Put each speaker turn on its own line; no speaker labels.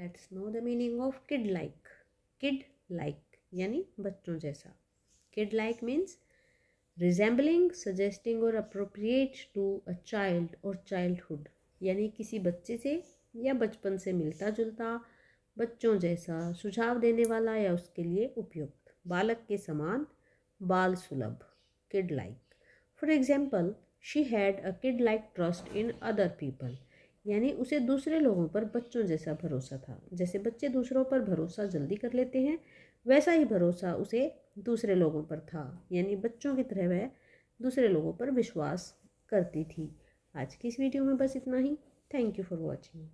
let's know the meaning of kid like kid like यानी बच्चों जैसा kid like means resembling suggesting or appropriate to a child or childhood यानी किसी बच्चे से या बचपन से मिलता जुलता बच्चों जैसा सुझाव देने वाला या उसके लिए उपयुक्त बालक के समान बाल सुलभ kid like for example she had a kid like trust in other people यानी उसे दूसरे लोगों पर बच्चों जैसा भरोसा था जैसे बच्चे दूसरों पर भरोसा जल्दी कर लेते हैं वैसा ही भरोसा उसे दूसरे लोगों पर था यानी बच्चों की तरह वह दूसरे लोगों पर विश्वास करती थी आज की इस वीडियो में बस इतना ही थैंक यू फॉर वॉचिंग